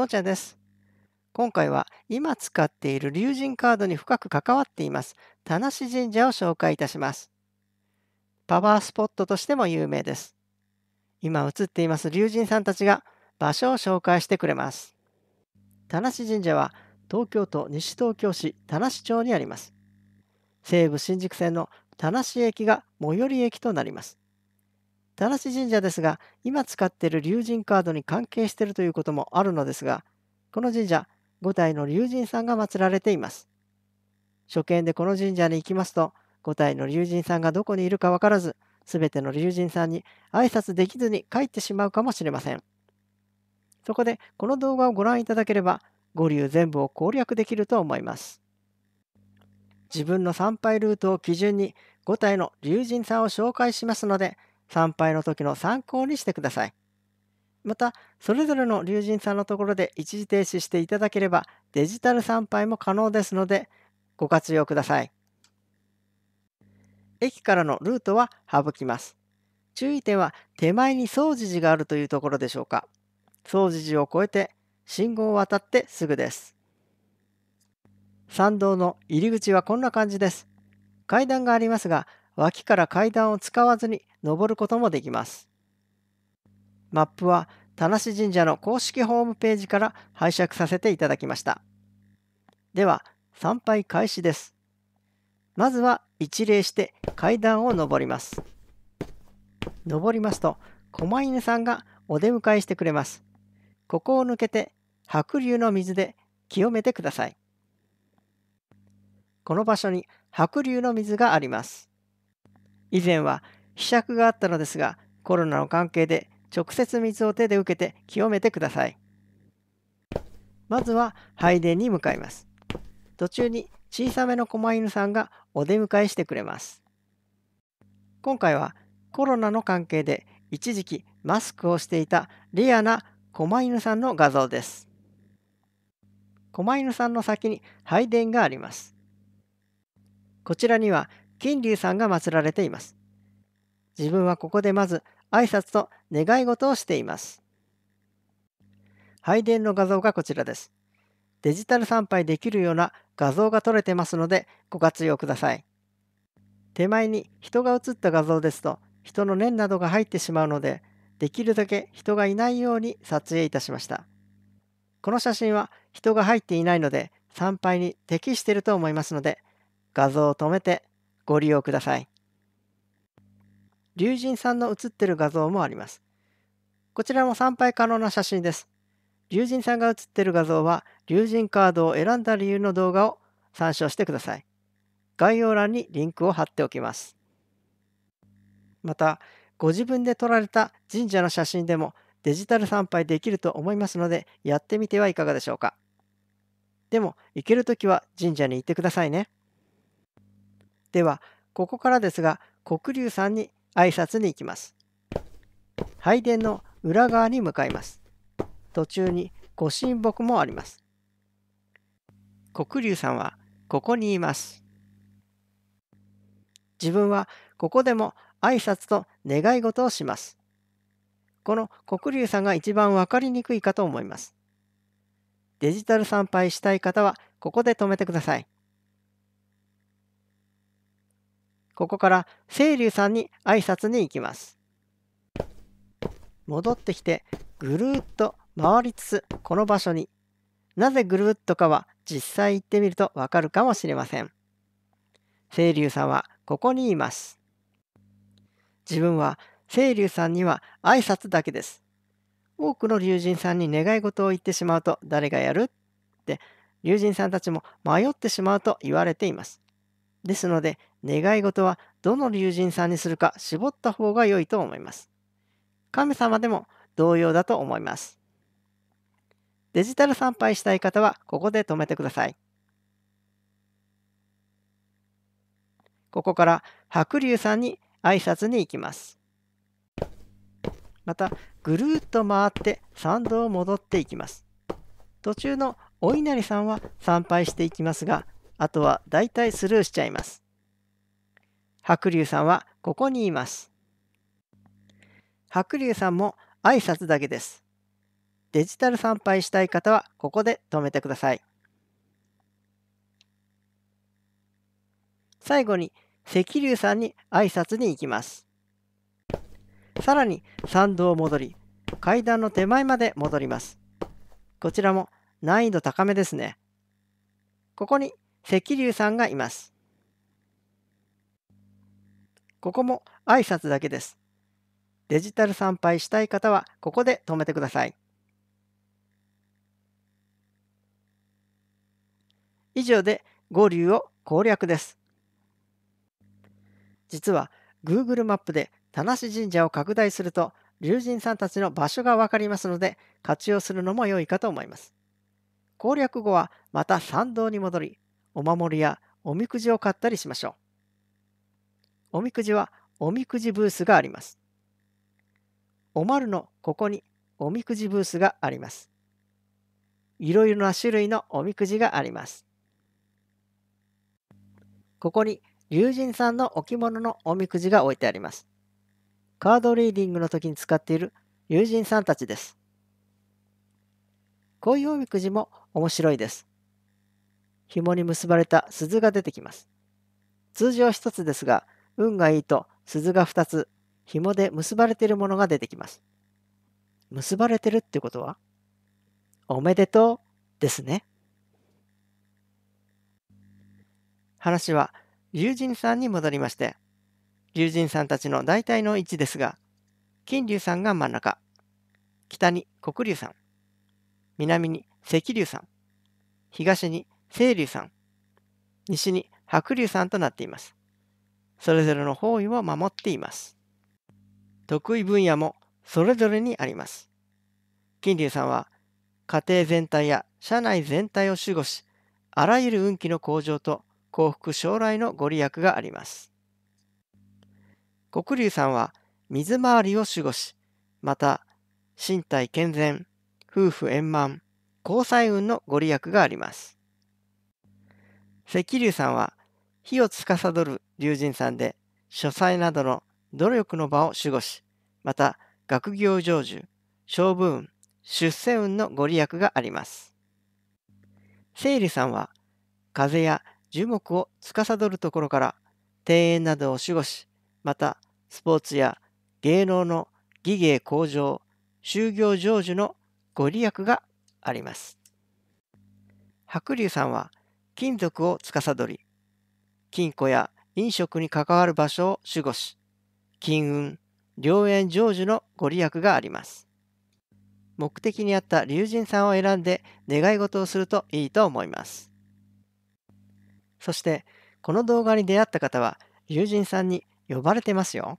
ぽんちゃんです。今回は今使っている龍神カードに深く関わっています田無神社を紹介いたします。パワースポットとしても有名です。今映っています龍神さんたちが場所を紹介してくれます。田無神社は東京都西東京市田無町にあります。西武新宿線の田無駅が最寄り駅となります。だらし神社ですが、今使っている龍神カードに関係しているということもあるのですが、この神社、5体の龍神さんが祀られています。初見でこの神社に行きますと、5体の龍神さんがどこにいるかわからず、全ての龍神さんに挨拶できずに帰ってしまうかもしれません。そこで、この動画をご覧いただければ、五流全部を攻略できると思います。自分の参拝ルートを基準に5体の龍神さんを紹介しますので、参拝の時の参考にしてください。また、それぞれの龍神さんのところで一時停止していただければ、デジタル参拝も可能ですので、ご活用ください。駅からのルートは省きます。注意点は、手前に掃除寺があるというところでしょうか。掃除寺を越えて、信号を渡ってすぐです。参道の入り口はこんな感じです。階段がありますが、脇から階段を使わずに登ることもできます。マップは田無神社の公式ホームページから拝借させていただきました。では、参拝開始です。まずは一礼して階段を登ります。登りますと、狛犬さんがお出迎えしてくれます。ここを抜けて白龍の水で清めてください。この場所に白龍の水があります。以前は秘釈があったのですが、コロナの関係で直接水を手で受けて清めてください。まずは拝殿に向かいます。途中に小さめの狛犬さんがお出迎えしてくれます。今回はコロナの関係で一時期マスクをしていたレアな狛犬さんの画像です。狛犬さんの先に拝殿があります。こちらには金龍さんが祀られています。自分はここでまず挨拶と願い事をしています。拝殿の画像がこちらです。デジタル参拝できるような画像が撮れてますのでご活用ください。手前に人が写った画像ですと人の念などが入ってしまうのでできるだけ人がいないように撮影いたしました。この写真は人が入っていないので参拝に適していると思いますので画像を止めてご利用ください。龍神さんの写ってる画像もあります。こちらも参拝可能な写真です。龍神さんが写ってる画像は、龍神カードを選んだ理由の動画を参照してください。概要欄にリンクを貼っておきます。また、ご自分で撮られた神社の写真でもデジタル参拝できると思いますので、やってみてはいかがでしょうか。でも、行けるときは神社に行ってくださいね。では、ここからですが、黒龍さんに挨拶に行きます。拝殿の裏側に向かいます。途中にご神木もあります。黒龍さんはここにいます。自分はここでも挨拶と願い事をします。この黒龍さんが一番分かりにくいかと思います。デジタル参拝したい方はここで止めてください。ここから清流さんに挨拶に行きます。戻ってきてぐるっと回りつつこの場所になぜぐるっとかは実際行ってみるとわかるかもしれません。清流さんはここにいます。自分は清流さんには挨拶だけです。多くの龍神さんに願い事を言ってしまうと誰がやるって龍神さんたちも迷ってしまうと言われています。ですので願い事はどの龍神さんにするか絞った方が良いと思います。神様でも同様だと思います。デジタル参拝したい方はここで止めてください。ここから白龍さんに挨拶に行きます。またぐるっと回って参道を戻っていきます。途中のお稲荷さんは参拝していきますが、あとは大体スルーしちゃいます。白龍さんはここにいます。白龍さんも挨拶だけです。デジタル参拝したい方はここで止めてください。最後に石龍さんに挨拶に行きます。さらに参道を戻り、階段の手前まで戻ります。こちらも難易度高めですね。ここに石龍さんがいます。ここも挨拶だけです。デジタル参拝したい方はここで止めてください。以上で五流を攻略です。実は Google マップで田無神社を拡大すると龍神さんたちの場所が分かりますので活用するのも良いかと思います。攻略後はまた参道に戻りお守りやおみくじを買ったりしましょう。おみくじはおみくじブースがあります。おまるのここにおみくじブースがあります。いろいろな種類のおみくじがあります。ここに龍神さんの置物のおみくじが置いてあります。カードリーディングの時に使っている龍神さんたちです。こういうおみくじも面白いです。紐に結ばれた鈴が出てきます。通常一つですが、運がいいと鈴が2つ、紐で結ばれているものが出てきます。結ばれてるってことは、おめでとうですね。話は、龍神さんに戻りまして、龍神さんたちの大体の位置ですが、金龍さんが真ん中、北に黒龍さん、南に赤龍さん、東に青龍さん、西に白龍さんとなっています。それぞれの方位を守っています。得意分野もそれぞれにあります。金龍さんは家庭全体や社内全体を守護し、あらゆる運気の向上と幸福将来のご利益があります。黒龍さんは水回りを守護し、また身体健全、夫婦円満、交際運のご利益があります。赤龍さんは火を司る龍神さんで、書斎などの努力の場を守護し、また学業成就、勝負運、出世運のご利益があります。聖理さんは、風や樹木を司るところから、庭園などを守護し、またスポーツや芸能の技芸向上、就業成就のご利益があります。白龍さんは金属を司り、金庫や飲食に関わる場所を守護し、金運、良縁成就のご利益があります。目的に合った龍神さんを選んで願い事をするといいと思います。そして、この動画に出会った方は、龍神さんに呼ばれてますよ。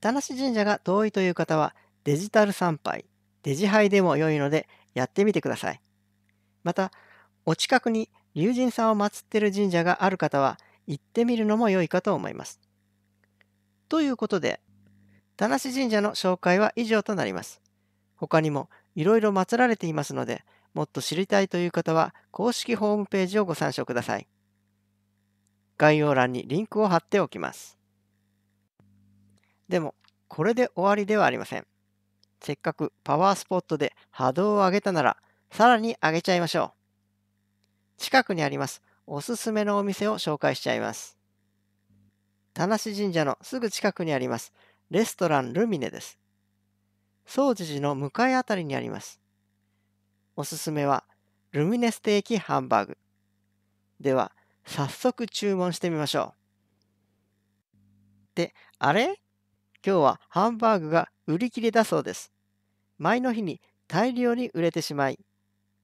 田無神社が遠いという方は、デジタル参拝、デジハイでも良いのでやってみてください。また、お近くに龍神さんを祀ってる神社がある方は行ってみるのも良いかと思います。ということで、田無神社の紹介は以上となります。他にもいろいろ祀られていますので、もっと知りたいという方は公式ホームページをご参照ください。概要欄にリンクを貼っておきます。でも、これで終わりではありません。せっかくパワースポットで波動を上げたなら、さらに上げちゃいましょう。近くにありますおすすめのお店を紹介しちゃいます。田無神社のすぐ近くにありますレストランルミネです。総持寺の向かいあたりにあります。おすすめはルミネステーキハンバーグ。では、早速注文してみましょう。で、あれ今日はハンバーグが売り切れだそうです。前の日に大量に売れてしまい、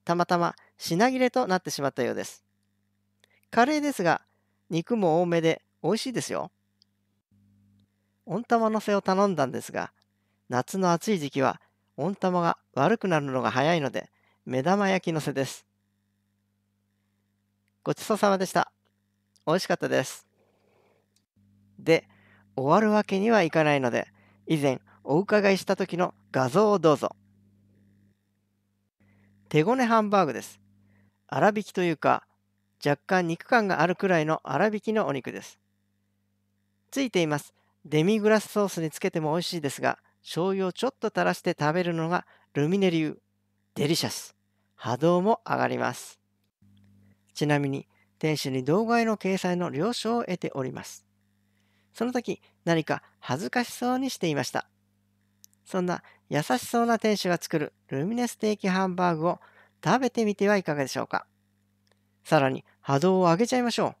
たまたま品切れとなってしまったようです。カレーですが、肉も多めで美味しいですよ。温玉のせを頼んだんですが、夏の暑い時期は温玉が悪くなるのが早いので、目玉焼きのせです。ごちそうさまでした。美味しかったです。で、終わるわけにはいかないので、以前お伺いした時の画像をどうぞ。手ごねハンバーグです。粗挽きというか、若干肉感があるくらいの粗挽きのお肉です。ついています。デミグラスソースにつけても美味しいですが、醤油をちょっと垂らして食べるのがルミネ流。デリシャス。波動も上がります。ちなみに、店主に動画への掲載の了承を得ております。その時、何か恥ずかしそうにしていました。そんな優しそうな店主が作るルミネステーキハンバーグを食べてみてはいかがでしょうか。さらに波動を上げちゃいましょう。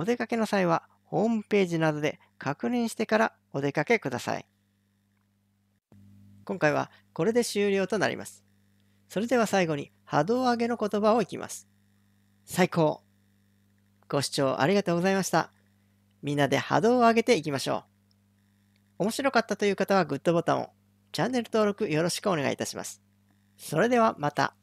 お出かけの際はホームページなどで確認してからお出かけください。今回はこれで終了となります。それでは最後に波動上げの言葉をいきます。最高ご視聴ありがとうございました。みんなで波動を上げていきましょう。面白かったという方はグッドボタンを、チャンネル登録よろしくお願いいたします。それではまた。